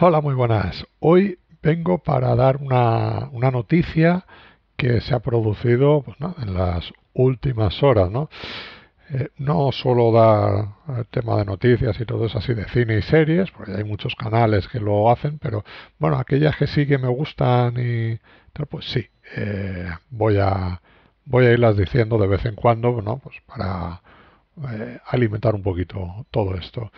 Hola, muy buenas. Hoy vengo para dar una, noticia que se ha producido pues, en las últimas horas, ¿no? Eh, no solo dar el eh, tema de noticias y todo eso así de cine y series, porque hay muchos canales que lo hacen, pero bueno, aquellas que sí que me gustan y pues sí, eh, voy a voy a irlas diciendo de vez en cuando, Pues para alimentar un poquito todo esto.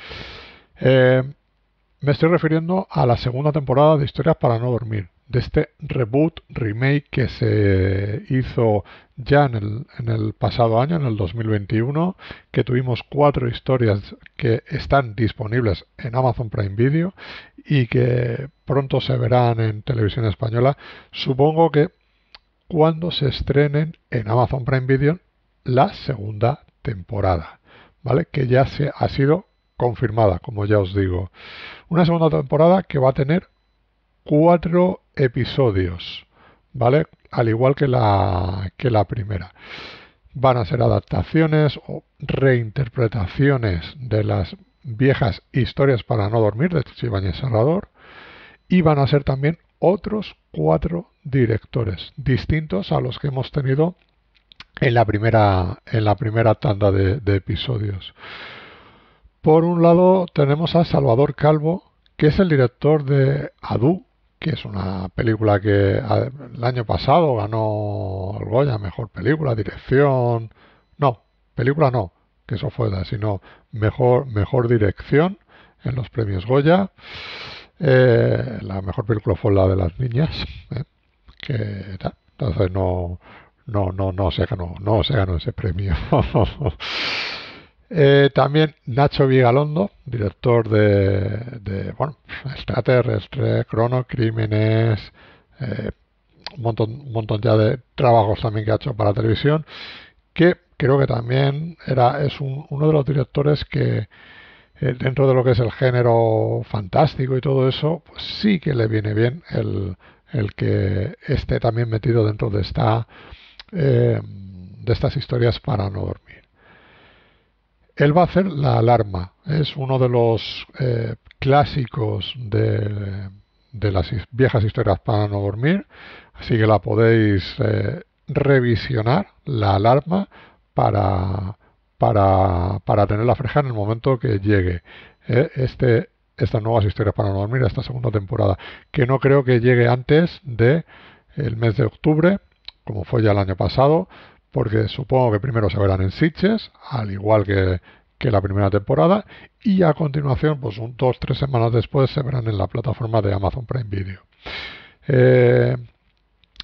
Me estoy refiriendo a la segunda temporada de Historias para no dormir, de este reboot, remake que se hizo ya en el, pasado año, en el 2021, que tuvimos cuatro historias que están disponibles en Amazon Prime Video y que pronto se verán en televisión española. Supongo que cuando se estrenen en Amazon Prime Video la segunda temporada, ¿vale? Que ya se ha sido confirmada, como ya os digo. Una segunda temporada que va a tener cuatro episodios, ¿vale? Al igual que la, que la primera. Van a ser adaptaciones o reinterpretaciones de las viejas historias para no dormir de y Serrador y van a ser también otros cuatro directores distintos a los que hemos tenido en la primera, en la primera tanda de episodios. Por un lado tenemos a Salvador Calvo, que es el director de Adu, que es una película que el año pasado ganó el Goya, mejor película, dirección, no, película no, que eso fue, sino mejor, mejor dirección en los premios Goya. Eh, la mejor película fue la de las niñas, ¿eh? entonces no, no, no, no se no se ganó ese premio. Eh, también Nacho Vigalondo, director de, de bueno, extraterrestre, cronocrímenes, eh, un, montón, un montón ya de trabajos también que ha hecho para televisión, que creo que también era, es uno de los directores que eh, dentro de lo que es el género fantástico y todo eso, pues sí que le viene bien el, el que esté también metido dentro de esta de estas historias para no dormir él va a hacer la alarma. Es uno de los eh, clásicos de, las viejas historias para no dormir. Así que la podéis eh, revisionar, la alarma, para, para, para tenerla fresca en el momento que llegue. Eh, este, estas nuevas historias para no dormir, esta segunda temporada, que no creo que llegue antes de el mes de octubre, como fue ya el año pasado porque supongo que primero se verán en Sitges, al igual que, la primera temporada, y a continuación, pues un dos, tres semanas después, se verán en la plataforma de Amazon Prime Video. Eh,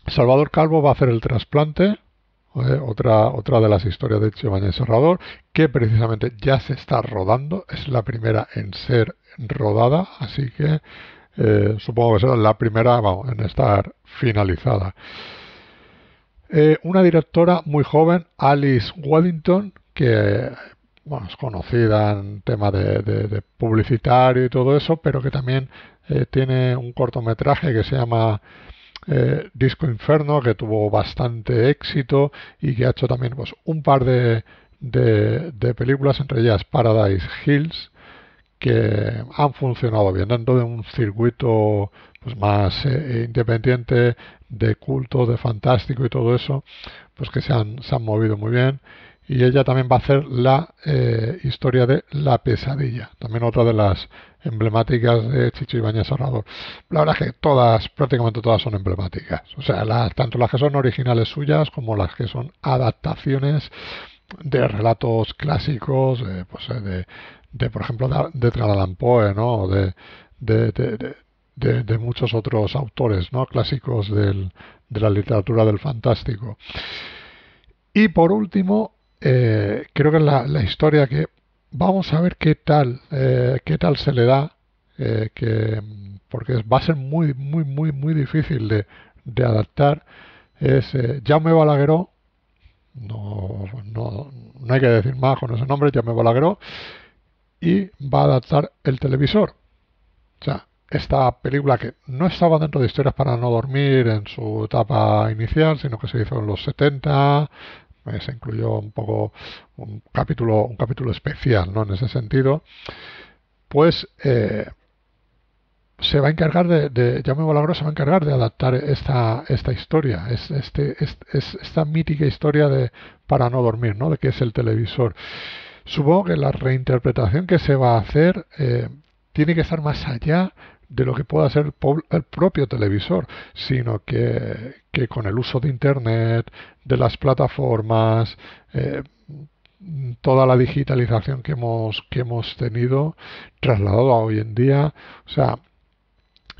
Salvador Calvo va a hacer el trasplante, ¿eh? otra, otra de las historias de Giovanni Serrador, que precisamente ya se está rodando, es la primera en ser rodada, así que eh, supongo que será la primera en estar finalizada. Eh, una directora muy joven, Alice Wellington, que bueno, es conocida en tema de, publicitario y todo eso, pero que también eh, tiene un cortometraje que se llama eh, Disco Inferno, que tuvo bastante éxito y que ha hecho también pues, un par de películas, entre ellas Paradise Hills, que han funcionado bien dentro de un circuito pues, más eh, independiente de culto, de fantástico y todo eso, pues que se han, se han movido muy bien. Y ella también va a hacer la eh, historia de La pesadilla, también otra de las emblemáticas de Chicho Ibáñez Serrador. La verdad es que todas, prácticamente todas son emblemáticas. O sea, las, tanto las que son originales suyas como las que son adaptaciones de relatos clásicos, eh, pues, de, de por ejemplo, de, de Poe, ¿no? De, de, de, muchos otros autores, ¿no? Clásicos del, de la literatura del fantástico. Y por último, eh, creo que la, historia que vamos a ver qué tal, eh, qué tal se le da, eh, que, porque va a ser muy, muy, muy, muy difícil de, de adaptar, es me Balagueró, no, no, no, hay que decir más con ese nombre, Jaume Balagueró, y va a adaptar el televisor. O sea, esta película que no estaba dentro de historias para no dormir en su etapa inicial, sino que se hizo en los 70, eh, se incluyó un poco un capítulo, un capítulo especial, ¿no? En ese sentido, pues eh, se va a encargar de, ya me se va a encargar de adaptar esta, esta historia, es, este, es, esta mítica historia de para no dormir, ¿no? De que es el televisor. Supongo que la reinterpretación que se va a hacer eh, tiene que estar más allá de lo que pueda hacer el propio televisor, sino que, con el uso de Internet, de las plataformas, eh, toda la digitalización que hemos, que hemos tenido trasladado a hoy en día, o sea,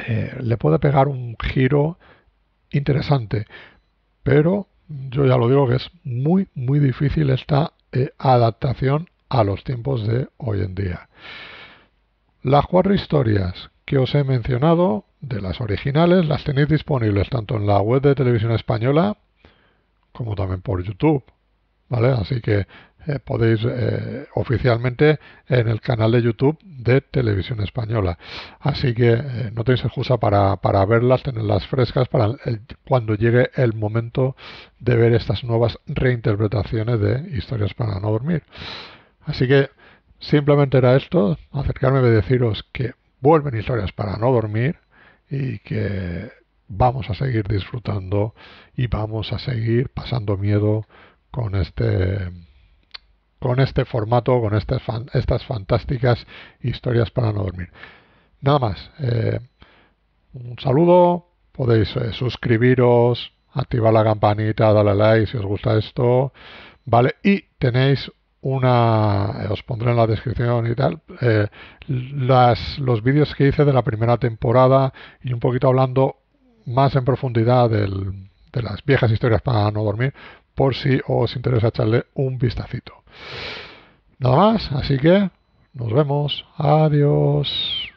eh, le puede pegar un giro interesante, pero yo ya lo digo que es muy, muy difícil esta adaptación a los tiempos de hoy en día. Las cuatro historias que os he mencionado, de las originales, las tenéis disponibles tanto en la web de Televisión Española como también por YouTube. ¿Vale? Así que eh, podéis eh, oficialmente en el canal de YouTube de Televisión Española. Así que eh, no tenéis excusa para, verlas, tenerlas frescas para cuando llegue el momento de ver estas nuevas reinterpretaciones de Historias para no dormir. Así que simplemente era esto, acercarme y deciros que vuelven historias para no dormir y que vamos a seguir disfrutando y vamos a seguir pasando miedo con este con este formato, con estas fantásticas historias para no dormir. Nada más. Eh, un saludo. Podéis eh, suscribiros, activar la campanita, darle like si os gusta esto. Vale, y tenéis una, os pondré en la descripción y tal, eh, las, los vídeos que hice de la primera temporada y un poquito hablando más en profundidad del, de las viejas historias para no dormir, por si os interesa echarle un vistacito. Nada más, así que nos vemos, adiós.